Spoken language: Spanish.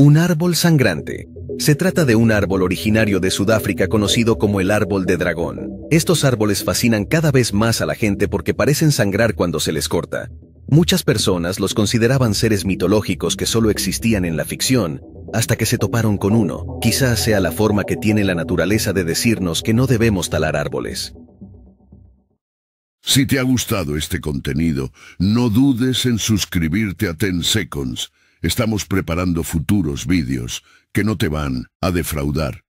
Un árbol sangrante. Se trata de un árbol originario de Sudáfrica conocido como el árbol de dragón. Estos árboles fascinan cada vez más a la gente porque parecen sangrar cuando se les corta. Muchas personas los consideraban seres mitológicos que solo existían en la ficción, hasta que se toparon con uno. Quizás sea la forma que tiene la naturaleza de decirnos que no debemos talar árboles. Si te ha gustado este contenido, no dudes en suscribirte a Ten Seconds Estamos preparando futuros vídeos que no te van a defraudar.